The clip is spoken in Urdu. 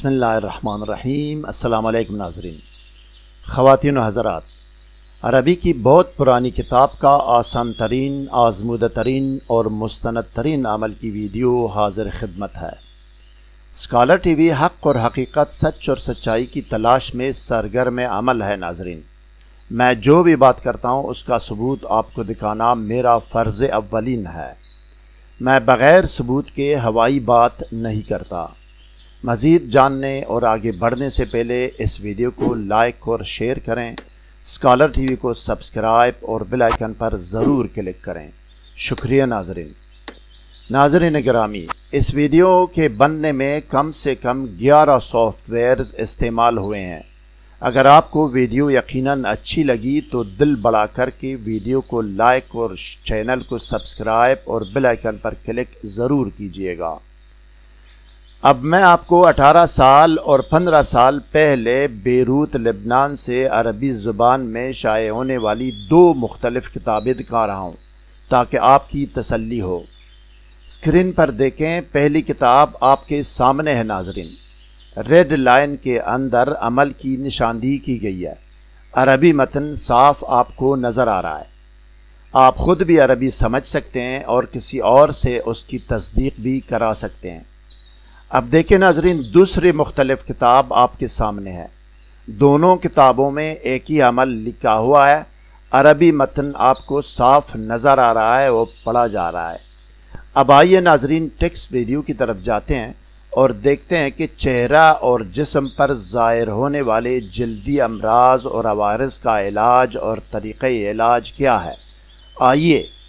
بسم اللہ الرحمن الرحیم السلام علیکم ناظرین خواتین و حضرات عربی کی بہت پرانی کتاب کا آسان ترین آزمودہ ترین اور مستند ترین عمل کی ویڈیو حاضر خدمت ہے اسکالر ٹی وی حق اور حقیقت سچ اور سچائی کی تلاش میں سرگرم عمل ہے ناظرین میں جو بھی بات کرتا ہوں اس کا ثبوت آپ کو دکھانا میرا فرض اولین ہے میں بغیر ثبوت کے ہوائی بات نہیں کرتا مزید جاننے اور آگے بڑھنے سے پہلے اس ویڈیو کو لائک اور شیئر کریں اسکالر ٹی وی کو سبسکرائب اور بل آئیکن پر ضرور کلک کریں شکریہ ناظرین ناظرین گرامی اس ویڈیو کے بننے میں کم سے کم گیارہ سافٹ ویئرز استعمال ہوئے ہیں اگر آپ کو ویڈیو یقیناً اچھی لگی تو دل بڑھا کر کے ویڈیو کو لائک اور چینل کو سبسکرائب اور بل آئیکن پر کلک ضرور کیجیے گا اب میں آپ کو اٹھارہ سال اور پندرہ سال پہلے بیروت لبنان سے عربی زبان میں شائع ہونے والی دو مختلف کتابیں دکھا رہا ہوں تاکہ آپ کی تسلی ہو اسکرین پر دیکھیں پہلی کتاب آپ کے سامنے ہے ناظرین ریڈ لائن کے اندر عمل کی نشاندہی کی گئی ہے عربی متن صاف آپ کو نظر آ رہا ہے آپ خود بھی عربی سمجھ سکتے ہیں اور کسی اور سے اس کی تصدیق بھی کرا سکتے ہیں اب دیکھیں ناظرین دوسری مختلف کتاب آپ کے سامنے ہے دونوں کتابوں میں ایک ہی عمل لکھا ہوا ہے عربی متن آپ کو صاف نظر آ رہا ہے وہ پڑھا جا رہا ہے اب آئیے ناظرین ٹیکس ویڈیو کی طرف جاتے ہیں اور دیکھتے ہیں کہ چہرہ اور جسم پر ظاہر ہونے والے جلدی امراض اور عوارض کا علاج اور طریقہ علاج کیا ہے آئیے